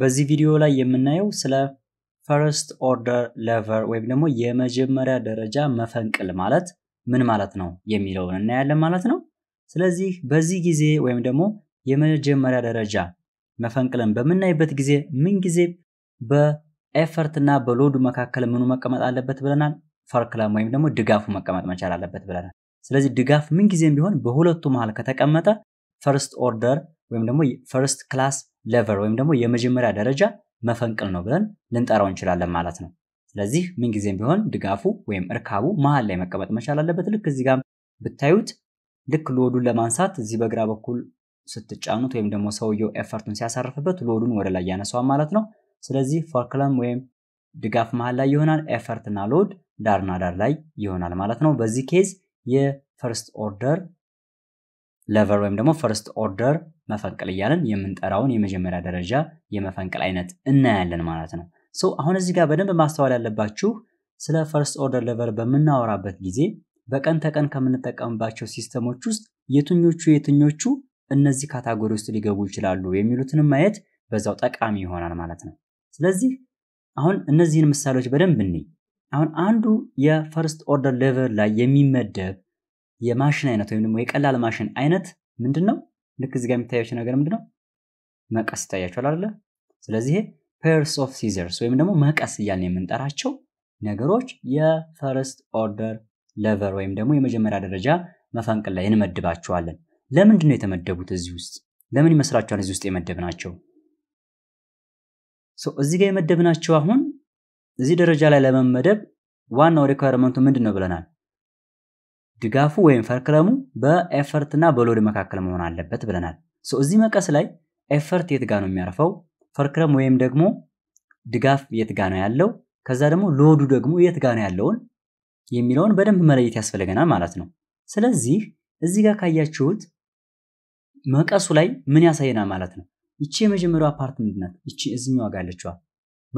በዚህ ቪዲዮ ላይ የምናየው ስለ ፈርስት ኦርደር ሌቨር ወይም ደግሞ የመጀመሪያ ደረጃ መፈንቅል ማለት ምን ማለት ነው የሚለውን እናያለን ማለት ነው። ስለዚህ በዚህ ጊዜ ወይም ደግሞ የመጀመሪያ ደረጃ መፈንቅልን በምናይበት ጊዜ ምን ጊዜ በኤፈርት እና በሎዱ መካከል ምኑ መቀመጥ አለበት ብለናል? ፈርክለም ወይም ደግሞ ድጋፉ መቀመጥ መቻል አለበት ብለናል። ስለዚህ ድጋፍ ምን ጊዜም ቢሆን በሁለቱ መሃል ከተቀመጠ ፈርስት ኦርደር ወይም ደግሞ ፈርስት ክላስ ሌቨል ወይም ደግሞ የመጀመሪያ ደረጃ መፈንቅል ነው ብለን ልንጠራው እንችላለን ማለት ነው። ስለዚህ ምንጊዜም ቢሆን ድጋፉ ወይም እርካቡ መሀል ላይ መቀመጥ መቻል አለበት። ልክ እዚህ ጋር ብታዩት ልክ ሎዱን ለማንሳት እዚህ በግራ በኩል ስትጫኑት ወይም ደግሞ ሰውየው ኤፈርቱን ሲያሳርፍበት ሎዱን ወደ ላይ ያነሳዋል ማለት ነው። ስለዚህ ፎርክለም ወይም ድጋፍ መሀል ላይ ይሆናል። ኤፈርትና ሎድ ዳርና ዳር ላይ ይሆናል ማለት ነው። በዚህ ኬዝ የፈርስት ኦርደር ለቨር ወይም ደግሞ ፈርስት ኦርደር መፈንቅል እያለን የምንጠራውን የመጀመሪያ ደረጃ የመፈንቅል አይነት እናያለን ማለት ነው። ሰው አሁን እዚህ ጋር በደንብ ማስተዋል ያለባችሁ ስለ ፈርስት ኦርደር ሌቨል በምናወራበት ጊዜ በቀን ተቀን ከምንጠቀምባቸው ሲስተሞች ውስጥ የትኞቹ የትኞቹ እነዚህ ካታጎሪ ውስጥ ሊገቡ ይችላሉ የሚሉትንም ማየት በዛው ጠቃሚ ይሆናል ማለት ነው። ስለዚህ አሁን እነዚህን ምሳሌዎች በደንብ እንይ። አሁን አንዱ የፈርስት ኦርደር ሌቨል ላይ የሚመደብ የማሽን አይነት ወይም ደግሞ የቀላል ማሽን አይነት ምንድን ነው? ልክ እዚህ የምታያቸው ነገር ምንድነው? መቀስ ይታያቸዋል አለ ስለዚህ ፐርስ ኦፍ ሲዘርስ ወይም ደግሞ መቀስ እያልን የምንጠራቸው ነገሮች የፈርስት ኦርደር ለቨር ወይም ደግሞ የመጀመሪያ ደረጃ መፈንቅል ላይ እንመድባቸዋለን። ለምንድን ነው የተመደቡት እዚህ ውስጥ? ለምን ይመስላችኋል እዚህ ውስጥ የመደብ ናቸው? እዚህ ጋር የመደብናቸው አሁን እዚህ ደረጃ ላይ ለመመደብ ዋናው ሪኳርመንቱ ምንድን ነው ብለናል? ድጋፉ ወይም ፈርክረሙ በኤፈርት እና በሎድ መካከል መሆን አለበት ብለናል። እዚህ መቀስ ላይ ኤፈርት የት ጋ ነው የሚያርፈው? ፈርክረም ወይም ደግሞ ድጋፍ የት ጋ ነው ያለው? ከዛ ደግሞ ሎዱ ደግሞ የት ጋ ነው ያለውን የሚለውን በደንብ መለየት ያስፈልገናል ማለት ነው። ስለዚህ እዚህ ጋር ካያችሁት መቀሱ ላይ ምን ያሳየናል ማለት ነው። ይቺ የመጀመሪያዋ ፓርት ምንድናት? ይቺ እዚህኛው ጋር ያለችዋ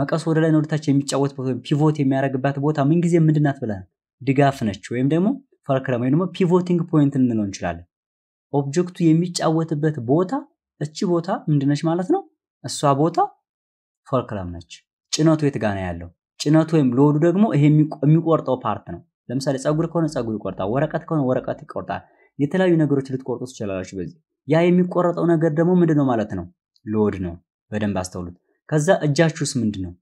መቀሱ ወደ ላይ ወደታች የሚጫወት ፒቮት የሚያደርግባት ቦታ ምንጊዜ ምንድናት ብለናል? ድጋፍ ነች ወይም ደግሞ ፈርከረ ወይም ደግሞ ፒቮቲንግ ፖይንት እንለው እንችላለን። ኦብጀክቱ የሚጫወትበት ቦታ እቺ ቦታ ምንድነች ማለት ነው። እሷ ቦታ ፎርክረም ነች። ጭነቱ የት ጋር ነው ያለው? ጭነቱ ወይም ሎዱ ደግሞ ይሄ የሚቆርጠው ፓርት ነው። ለምሳሌ ፀጉር ከሆነ ፀጉር ይቆርጣል፣ ወረቀት ከሆነ ወረቀት ይቆርጣል። የተለያዩ ነገሮች ልትቆርጡ ትችላላችሁ። በዚህ ያ የሚቆረጠው ነገር ደግሞ ምንድነው ማለት ነው? ሎድ ነው። በደንብ አስተውሉት። ከዛ እጃችሁስ ምንድን ነው?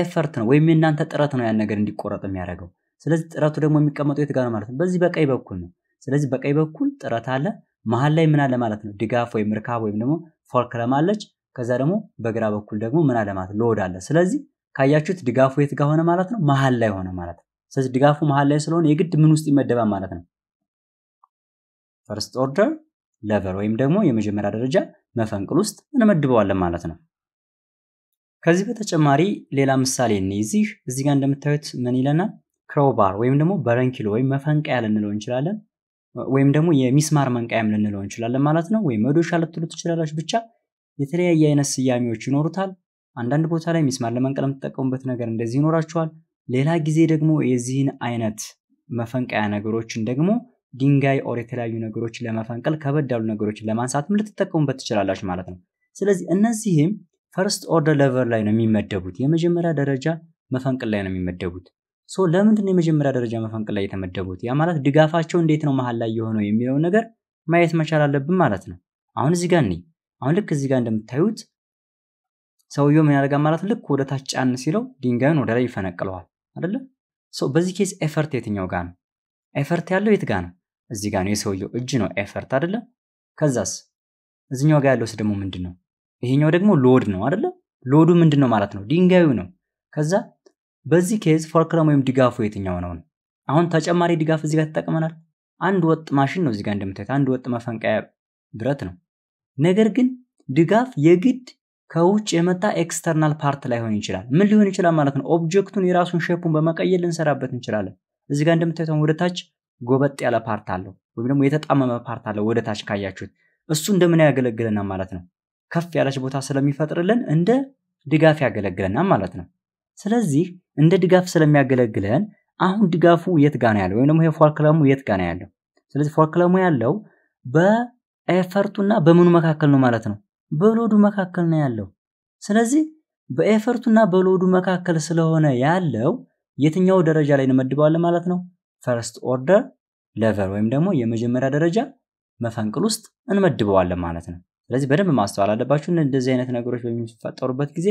ኤፈርት ነው ወይም የእናንተ ጥረት ነው ያን ነገር እንዲቆረጥ የሚያደርገው። ስለዚህ ጥረቱ ደግሞ የሚቀመጠው የት ጋር ነው ማለት ነው? በዚህ በቀኝ በኩል ነው። ስለዚህ በቀኝ በኩል ጥረት አለ። መሀል ላይ ምን አለ ማለት ነው? ድጋፍ ወይም ርካብ ወይም ደግሞ ፎርክረም አለች። ከዛ ደግሞ በግራ በኩል ደግሞ ምን አለ ማለት ሎድ አለ። ስለዚህ ካያችሁት ድጋፉ የት ጋር ሆነ ማለት ነው? መሀል ላይ ሆነ ማለት ነው። ስለዚህ ድጋፉ መሀል ላይ ስለሆነ የግድ ምን ውስጥ ይመደባል ማለት ነው? ፈርስት ኦርደር ለቨር ወይም ደግሞ የመጀመሪያ ደረጃ መፈንቅል ውስጥ እንመድበዋለን ማለት ነው። ከዚህ በተጨማሪ ሌላ ምሳሌ እኔ እዚህ እዚህ ጋር እንደምታዩት ምን ይለናል? ክሮባር ወይም ደግሞ በረንኪሎ ወይም መፈንቀያ ልንለው እንችላለን ወይም ደግሞ የሚስማር መንቃያም ልንለው እንችላለን ማለት ነው። ወይም መዶሻ ልትሉ ትችላላች ብቻ የተለያየ አይነት ስያሜዎች ይኖሩታል። አንዳንድ ቦታ ላይ ሚስማር ለመንቀል የምትጠቀሙበት ነገር እንደዚህ ይኖራችኋል። ሌላ ጊዜ ደግሞ የዚህን አይነት መፈንቀያ ነገሮችን ደግሞ ድንጋይ ኦር የተለያዩ ነገሮች ለመፈንቀል ከበድ ያሉ ነገሮችን ለማንሳትም ልትጠቀሙበት ትችላላች ማለት ነው። ስለዚህ እነዚህም ፈርስት ኦርደር ለቨር ላይ ነው የሚመደቡት። የመጀመሪያ ደረጃ መፈንቅል ላይ ነው የሚመደቡት። ሶ ለምንድነው የመጀመሪያ ደረጃ መፈንቅል ላይ የተመደቡት? ያ ማለት ድጋፋቸው እንዴት ነው መሀል ላይ የሆነው የሚለውን ነገር ማየት መቻል አለብን ማለት ነው። አሁን እዚህ ጋር ነኝ። አሁን ልክ እዚህ ጋር እንደምታዩት ሰውየው ምን ያደርጋል ማለት ልክ ወደ ታች ጫን ሲለው ድንጋዩን ወደ ላይ ይፈነቅለዋል አይደለ? በዚህ ኬስ ኤፈርት የትኛው ጋር ነው? ኤፈርት ያለው የት ጋር ነው? እዚህ ጋር ነው። የሰውየው እጅ ነው ኤፈርት አይደለ? ከዛስ እዚኛው ጋር ያለውስ ደግሞ ምንድን ነው? ይሄኛው ደግሞ ሎድ ነው አይደለ? ሎዱ ምንድን ነው ማለት ነው? ድንጋዩ ነው። ከዛ በዚህ ኬዝ ፎርክረም ወይም ድጋፉ የትኛው ነው? አሁን ተጨማሪ ድጋፍ እዚህ ጋር ተጠቅመናል። አንድ ወጥ ማሽን ነው እዚህ ጋር እንደምታዩት፣ አንድ ወጥ መፈንቀያ ብረት ነው። ነገር ግን ድጋፍ የግድ ከውጭ የመጣ ኤክስተርናል ፓርት ላይሆን ይችላል። ምን ሊሆን ይችላል ማለት ነው? ኦብጀክቱን የራሱን ሼፑን በመቀየር ልንሰራበት እንችላለን። እዚህ ጋር እንደምታዩት ወደ ታች ጎበጥ ያለ ፓርት አለው፣ ወይም ደግሞ የተጣመመ ፓርት አለው። ወደ ታች ካያችሁት እሱ እንደምን ያገለግለናል ማለት ነው። ከፍ ያለች ቦታ ስለሚፈጥርልን እንደ ድጋፍ ያገለግለናል ማለት ነው። ስለዚህ እንደ ድጋፍ ስለሚያገለግለን አሁን ድጋፉ የት ጋ ነው ያለው? ወይም ደግሞ ይሄ የት ጋ ነው ያለው? ስለዚህ ፎርክለሙ ያለው በኤፈርቱና በምኑ መካከል ነው ማለት ነው? በሎዱ መካከል ነው ያለው። ስለዚህ በኤፈርቱና በሎዱ መካከል ስለሆነ ያለው የትኛው ደረጃ ላይ እንመድበዋለን ማለት ነው? ፈርስት ኦርደር ሌቨል ወይም ደግሞ የመጀመሪያ ደረጃ መፈንቅል ውስጥ እንመድበዋለን ማለት ነው። ስለዚህ በደንብ ማስተዋል አለባችሁ። እንደዚህ አይነት ነገሮች በሚፈጠሩበት ጊዜ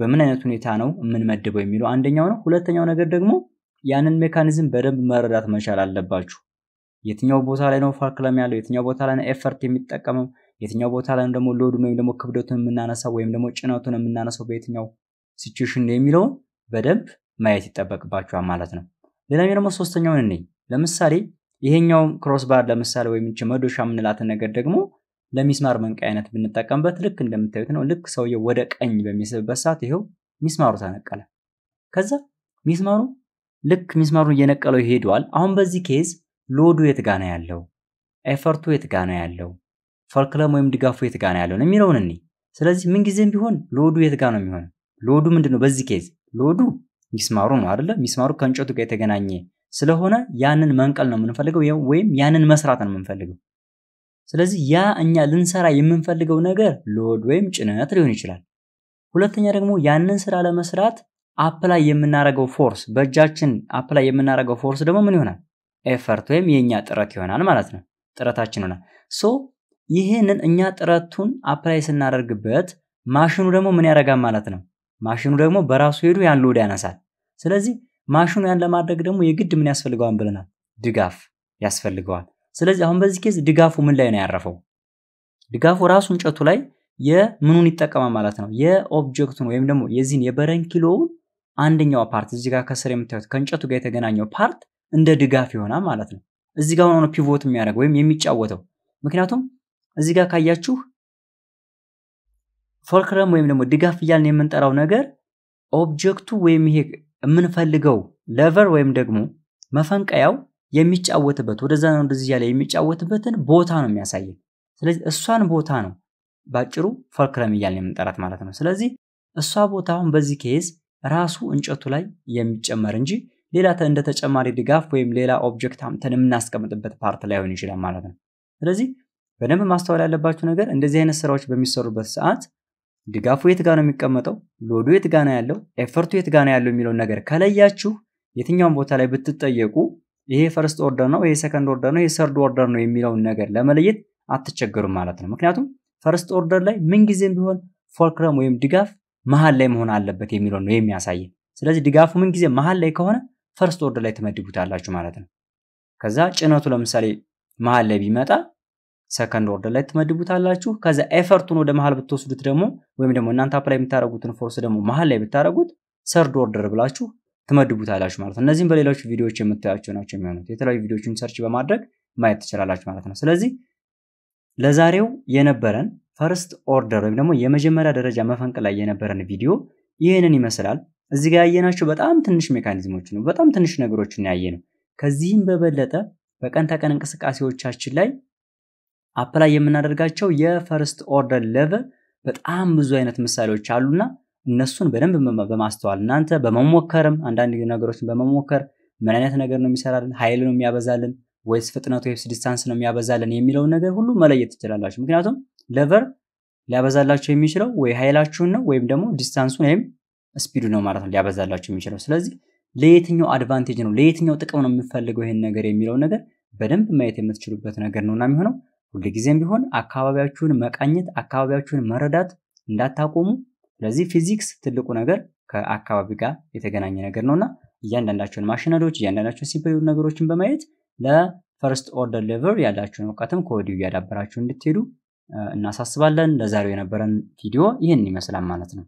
በምን አይነት ሁኔታ ነው የምንመድበው የሚለው አንደኛው ነው። ሁለተኛው ነገር ደግሞ ያንን ሜካኒዝም በደንብ መረዳት መቻል አለባችሁ። የትኛው ቦታ ላይ ነው ፋክለም ያለው፣ የትኛው ቦታ ላይ ነው ኤፈርት የሚጠቀመው፣ የትኛው ቦታ ላይ ደግሞ ሎዱን ወይም ደግሞ ክብደቱን የምናነሳው ወይም ደግሞ ጭነቱን የምናነሳው በየትኛው ሲቹዌሽን የሚለውን በደንብ ማየት ይጠበቅባችኋል ማለት ነው። ሌላኛው ደግሞ ሶስተኛውን እኔ ለምሳሌ ይሄኛው ክሮስ ባር ለምሳሌ ወይም መዶሻ የምንላትን ነገር ደግሞ ለሚስማር መንቀያ አይነት ብንጠቀምበት ልክ እንደምታዩት ነው። ልክ ሰውየው ወደ ቀኝ በሚስብበት ሰዓት ይሄው ሚስማሩ ተነቀለ። ከዛ ሚስማሩ ልክ ሚስማሩን እየነቀለው ይሄደዋል። አሁን በዚህ ኬዝ ሎዱ የት ጋ ነው ያለው? ኤፈርቱ የት ጋ ነው ያለው? ፈርክለም ወይም ድጋፉ የት ጋ ነው ያለው የሚለውን እኔ ስለዚህ ምንጊዜም ቢሆን ሎዱ የት ጋ ነው የሚሆነው? ሎዱ ምንድን ነው? በዚህ ኬዝ ሎዱ ሚስማሩ ነው አደለ? ሚስማሩ ከእንጨቱ ጋር የተገናኘ ስለሆነ ያንን መንቀል ነው የምንፈልገው ወይም ያንን መስራት ነው የምንፈልገው። ስለዚህ ያ እኛ ልንሰራ የምንፈልገው ነገር ሎድ ወይም ጭነት ሊሆን ይችላል። ሁለተኛ ደግሞ ያንን ስራ ለመስራት አፕላይ የምናደርገው ፎርስ፣ በእጃችን አፕላይ የምናደርገው ፎርስ ደግሞ ምን ይሆናል? ኤፈርት ወይም የእኛ ጥረት ይሆናል ማለት ነው። ጥረታችን ይሆናል። ሶ ይህንን እኛ ጥረቱን አፕላይ ስናደርግበት ማሽኑ ደግሞ ምን ያደርጋል ማለት ነው። ማሽኑ ደግሞ በራሱ ሄዱ ያን ሎድ ያነሳል። ስለዚህ ማሽኑ ያን ለማድረግ ደግሞ የግድ ምን ያስፈልገዋል ብለናል? ድጋፍ ያስፈልገዋል። ስለዚህ አሁን በዚህ ኬዝ ድጋፉ ምን ላይ ነው ያረፈው? ድጋፉ ራሱ እንጨቱ ላይ የምኑን ይጠቀማል ማለት ነው። የኦብጀክቱን ወይም ደግሞ የዚህን የበረንኪሎውን አንደኛው ፓርት እዚህ ጋር ከስር የምታዩት ከእንጨቱ ጋር የተገናኘው ፓርት እንደ ድጋፍ ይሆናል ማለት ነው። እዚህ ጋር ሆኖ ፒቮት የሚያደርገው ወይም የሚጫወተው ምክንያቱም እዚህ ጋር ካያችሁ ፎልክረም ወይም ደግሞ ድጋፍ እያልን የምንጠራው ነገር ኦብጀክቱ ወይም ይሄ የምንፈልገው ለቨር ወይም ደግሞ መፈንቀያው የሚጫወትበት ወደዛ ነው እንደዚህ ያለ የሚጫወትበትን ቦታ ነው የሚያሳየን። ስለዚህ እሷን ቦታ ነው ባጭሩ ፈልክረም እያልን የምንጠራት ማለት ነው። ስለዚህ እሷ ቦታ አሁን በዚህ ኬዝ ራሱ እንጨቱ ላይ የሚጨመር እንጂ ሌላ እንደ ተጨማሪ ድጋፍ ወይም ሌላ ኦብጀክት አምተን የምናስቀምጥበት ፓርት ላይሆን ይችላል ማለት ነው። ስለዚህ በደንብ ማስተዋል ያለባችሁ ነገር እንደዚህ አይነት ስራዎች በሚሰሩበት ሰዓት ድጋፉ የት ጋ ነው የሚቀመጠው፣ ሎዱ የት ጋ ነው ያለው፣ ኤፈርቱ የት ጋ ነው ያለው የሚለውን ነገር ከለያችሁ የትኛውን ቦታ ላይ ብትጠየቁ ይሄ ፈርስት ኦርደር ነው፣ ይሄ ሰከንድ ኦርደር ነው፣ ይሄ ሰርድ ኦርደር ነው የሚለውን ነገር ለመለየት አትቸገሩም ማለት ነው። ምክንያቱም ፈርስት ኦርደር ላይ ምንጊዜም ቢሆን ፎልክረም ወይም ድጋፍ መሀል ላይ መሆን አለበት የሚለውን ነው የሚያሳየን። ስለዚህ ድጋፉ ምንጊዜ መሀል ላይ ከሆነ ፈርስት ኦርደር ላይ ትመድቡታላችሁ ማለት ነው። ከዛ ጭነቱ ለምሳሌ መሀል ላይ ቢመጣ ሰከንድ ኦርደር ላይ ትመድቡታላችሁ። ከዛ ኤፈርቱን ወደ መሀል ብትወስዱት ደግሞ ወይም ደግሞ እናንተ አፕላይ የምታደረጉትን ፎርስ ደግሞ መሀል ላይ ብታደርጉት ሰርድ ኦርደር ብላችሁ ትመድቡታላችሁ ማለት ነው። እነዚህም በሌሎች ቪዲዮዎች የምታያቸው ናቸው የሚሆኑት። የተለያዩ ቪዲዮዎችን ሰርች በማድረግ ማየት ትችላላችሁ ማለት ነው። ስለዚህ ለዛሬው የነበረን ፈርስት ኦርደር ወይም ደግሞ የመጀመሪያ ደረጃ መፈንቅ ላይ የነበረን ቪዲዮ ይህንን ይመስላል። እዚህ ጋር ያየናቸው በጣም ትንሽ ሜካኒዝሞች ነው፣ በጣም ትንሽ ነገሮችን ያየ ነው። ከዚህም በበለጠ በቀን ተቀን እንቅስቃሴዎቻችን ላይ አፕላይ የምናደርጋቸው የፈርስት ኦርደር ሌቨል በጣም ብዙ አይነት ምሳሌዎች አሉና እነሱን በደንብ በማስተዋል እናንተ በመሞከርም አንዳንድ ነገሮችን በመሞከር ምን አይነት ነገር ነው የሚሰራልን፣ ኃይል ነው የሚያበዛልን ወይስ ፍጥነት ወይስ ዲስታንስ ነው የሚያበዛልን የሚለውን ነገር ሁሉ መለየት ትችላላችሁ። ምክንያቱም ለቨር ሊያበዛላቸው የሚችለው ወይ ኃይላችሁን ነው ወይም ደግሞ ዲስታንሱን ወይም ስፒዱ ነው ማለት ነው ሊያበዛላቸው የሚችለው። ስለዚህ ለየትኛው አድቫንቴጅ ነው ለየትኛው ጥቅም ነው የምፈልገው ይህን ነገር የሚለው ነገር በደንብ ማየት የምትችሉበት ነገር ነውና የሚሆነው ሁልጊዜም ቢሆን አካባቢያችሁን መቃኘት አካባቢያችሁን መረዳት እንዳታቆሙ ስለዚህ ፊዚክስ ትልቁ ነገር ከአካባቢ ጋር የተገናኘ ነገር ነውና እያንዳንዳቸውን ማሽነሪዎች እያንዳንዳቸውን ሲምፕል ነገሮችን በማየት ለፈርስት ኦርደር ሌቨል ያላችሁን እውቀትም ከወዲሁ እያዳበራችሁ እንድትሄዱ እናሳስባለን። ለዛሬው የነበረን ቪዲዮ ይህን ይመስላል ማለት ነው።